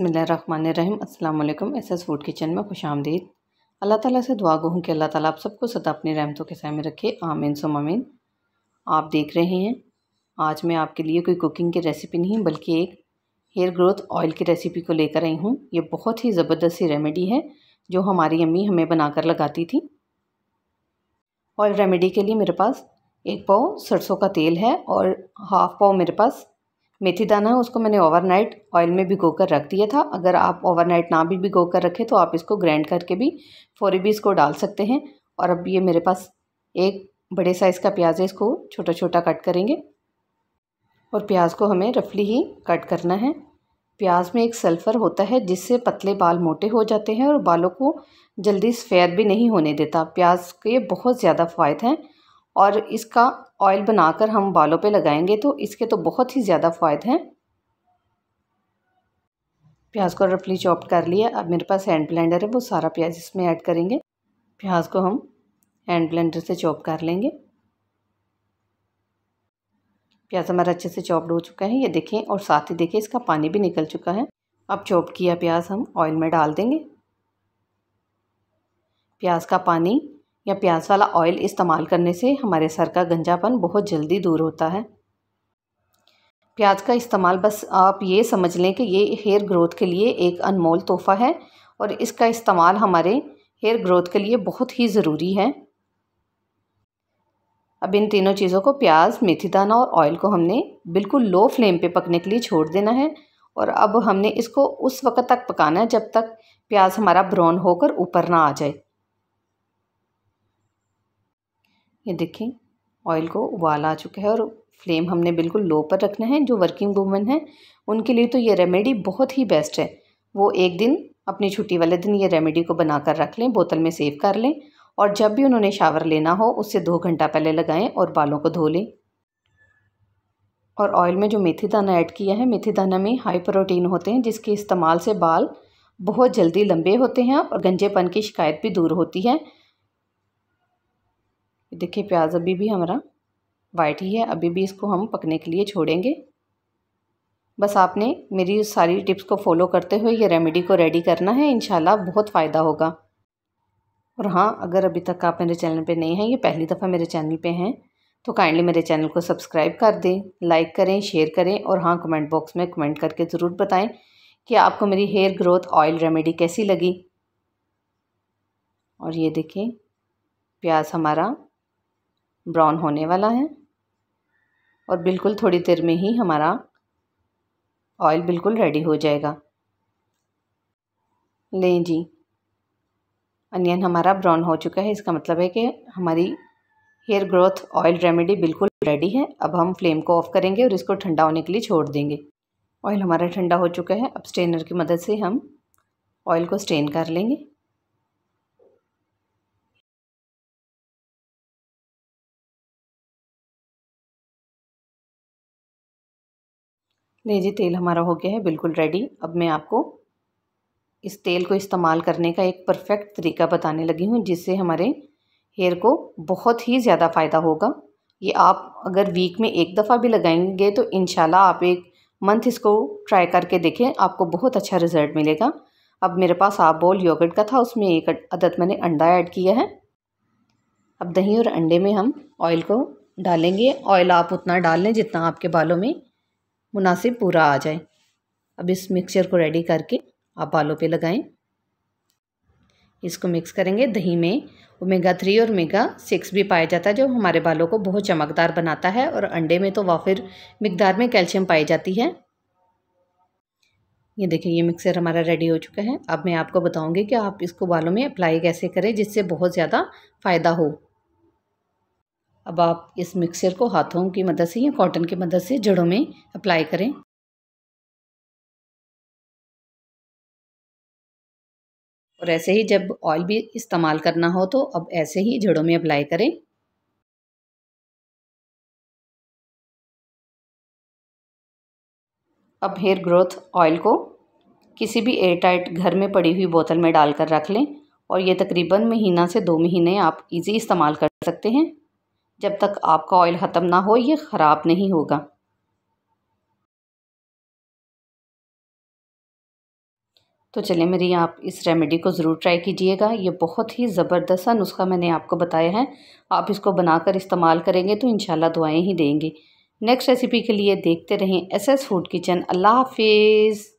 बसमिलीम अल्लाम S S food kitchen में खुश आमदीद अल्लाह ताला से दुआ गो हूँ कि अल्लाह ताला आप सबको सदा अपनी रहमतों के सामने रखे आमीन सुम आमीन आप देख रहे हैं आज मैं आपके लिए कोई कुकिंग की रेसिपी नहीं बल्कि एक हेयर ग्रोथ ऑयल की रेसिपी को लेकर आई हूँ ये बहुत ही ज़बरदस्त सी रेमेडी है जो हमारी अम्मी हमें बनाकर लगाती थी ऑयल रेमेडी के लिए मेरे पास एक पाव सरसों का तेल है और हाफ पाव मेरे पास मेथी दाना है उसको मैंने ओवरनाइट ऑयल में भिगो कर रख दिया था अगर आप ओवरनाइट ना भी भिगो कर रखें तो आप इसको ग्राइंड करके भी फौरी भी इसको डाल सकते हैं और अब ये मेरे पास एक बड़े साइज़ का प्याज है इसको छोटा छोटा कट करेंगे और प्याज को हमें रफली ही कट करना है प्याज में एक सल्फ़र होता है जिससे पतले बाल मोटे हो जाते हैं और बालों को जल्दी सफ़ेद भी नहीं होने देता प्याज के बहुत ज़्यादा फ़ायदे हैं और इसका ऑयल बनाकर हम बालों पे लगाएंगे तो इसके तो बहुत ही ज़्यादा फ़ायदे हैं प्याज को रफली चॉप कर लिया अब मेरे पास हैंड ब्लेंडर है वो सारा प्याज इसमें ऐड करेंगे प्याज को हम हैंड ब्लेंडर से चॉप कर लेंगे प्याज हमारा अच्छे से चॉप्ड हो चुका है ये देखें और साथ ही देखें इसका पानी भी निकल चुका है अब चॉप किया प्याज हम ऑयल में डाल देंगे प्याज का पानी या प्याज वाला ऑयल इस्तेमाल करने से हमारे सर का गंजापन बहुत जल्दी दूर होता है प्याज का इस्तेमाल बस आप ये समझ लें कि ये हेयर ग्रोथ के लिए एक अनमोल तोहफ़ा है और इसका इस्तेमाल हमारे हेयर ग्रोथ के लिए बहुत ही ज़रूरी है अब इन तीनों चीज़ों को प्याज मेथी दाना और ऑयल को हमने बिल्कुल लो फ्लेम पे पकने के लिए छोड़ देना है और अब हमने इसको उस वक़्त तक पकाना है जब तक प्याज हमारा ब्राउन होकर ऊपर ना आ जाए ये देखें ऑयल को उबाल आ चुका है और फ्लेम हमने बिल्कुल लो पर रखना है जो वर्किंग वूमेन है उनके लिए तो ये रेमेडी बहुत ही बेस्ट है वो एक दिन अपनी छुट्टी वाले दिन ये रेमेडी को बना कर रख लें बोतल में सेव कर लें और जब भी उन्होंने शावर लेना हो उससे दो घंटा पहले लगाएं और बालों को धो लें और ऑयल में जो मेथी दाना ऐड किया है मेथी दाना में हाई प्रोटीन होते हैं जिसके इस्तेमाल से बाल बहुत जल्दी लंबे होते हैं और गंजेपन की शिकायत भी दूर होती है देखिए प्याज अभी भी हमारा वाइट ही है अभी भी इसको हम पकने के लिए छोड़ेंगे बस आपने मेरी सारी टिप्स को फॉलो करते हुए ये रेमेडी को रेडी करना है इन बहुत फ़ायदा होगा और हाँ अगर अभी तक आप मेरे चैनल पे नहीं हैं ये पहली दफ़ा मेरे चैनल पे हैं तो काइंडली मेरे चैनल को सब्सक्राइब कर दें लाइक करें शेयर करें और हाँ कमेंट बॉक्स में कमेंट करके ज़रूर बताएं कि आपको मेरी हेयर ग्रोथ ऑयल रेमेडी कैसी लगी और ये देखें प्याज हमारा ब्राउन होने वाला है और बिल्कुल थोड़ी देर में ही हमारा ऑयल बिल्कुल रेडी हो जाएगा लें जी अनियन हमारा ब्राउन हो चुका है इसका मतलब है कि हमारी हेयर ग्रोथ ऑयल रेमेडी बिल्कुल रेडी है अब हम फ्लेम को ऑफ़ करेंगे और इसको ठंडा होने के लिए छोड़ देंगे ऑयल हमारा ठंडा हो चुका है अब स्ट्रेनर की मदद से हम ऑयल को स्ट्रेन कर लेंगे जी तेल हमारा हो गया है बिल्कुल रेडी अब मैं आपको इस तेल को इस्तेमाल करने का एक परफेक्ट तरीका बताने लगी हूँ जिससे हमारे हेयर को बहुत ही ज़्यादा फ़ायदा होगा ये आप अगर वीक में एक दफ़ा भी लगाएंगे तो इन आप एक मंथ इसको ट्राई करके देखें आपको बहुत अच्छा रिज़ल्ट मिलेगा अब मेरे पास आप बोल योगर्ट का था उसमें एक अदद मैंने अंडा ऐड किया है अब दही और अंडे में हम ऑयल को डालेंगे ऑयल आप उतना डाल लें जितना आपके बालों में मुनासिब पूरा आ जाए अब इस मिक्सचर को रेडी करके आप आलू पे लगाएं इसको मिक्स करेंगे दही में ओमेगा थ्री और ओमेगा सिक्स भी पाया जाता है जो हमारे बालों को बहुत चमकदार बनाता है और अंडे में तो वाफिर मकदार में कैल्शियम पाई जाती है ये देखिए ये मिक्सर हमारा रेडी हो चुका है अब मैं आपको बताऊंगी कि आप इसको बालों में अप्लाई कैसे करें जिससे बहुत ज़्यादा फ़ायदा हो अब आप इस मिक्सचर को हाथों की मदद से या कॉटन की मदद से जड़ों में अप्लाई करें और ऐसे ही जब ऑयल भी इस्तेमाल करना हो तो अब ऐसे ही जड़ों में अप्लाई करें अब हेयर ग्रोथ ऑयल को किसी भी एयर टाइट घर में पड़ी हुई बोतल में डालकर रख लें और ये तकरीबन महीना से दो महीने आप इजी इस्तेमाल कर सकते हैं जब तक आपका ऑयल ख़त्म ना हो ये ख़राब नहीं होगा तो चलिए मेरी आप इस रेमेडी को ज़रूर ट्राई कीजिएगा ये बहुत ही ज़बरदस्त सा नुस्खा मैंने आपको बताया है आप इसको बनाकर इस्तेमाल करेंगे तो इन दुआएं ही देंगे नेक्स्ट रेसिपी के लिए देखते रहें एस एस फूड किचन अल्लाह हाफिज़